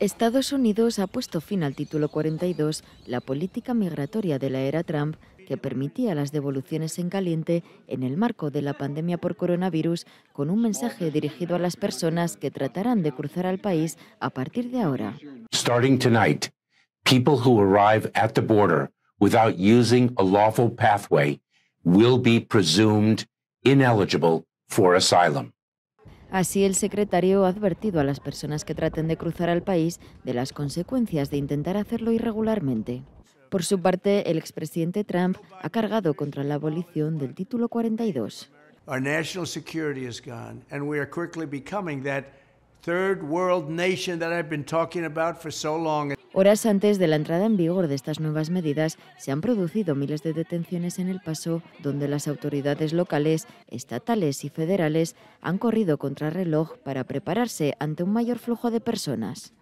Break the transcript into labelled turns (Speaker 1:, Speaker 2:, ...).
Speaker 1: Estados Unidos ha puesto fin al título 42, la política migratoria de la era Trump, que permitía las devoluciones en caliente en el marco de la pandemia por coronavirus, con un mensaje dirigido a las personas que tratarán de cruzar al país a partir de ahora. Así, el secretario ha advertido a las personas que traten de cruzar al país de las consecuencias de intentar hacerlo irregularmente. Por su parte, el expresidente Trump ha cargado contra la abolición del título 42. Our national Horas antes de la entrada en vigor de estas nuevas medidas, se han producido miles de detenciones en El Paso, donde las autoridades locales, estatales y federales han corrido contra reloj para prepararse ante un mayor flujo de personas.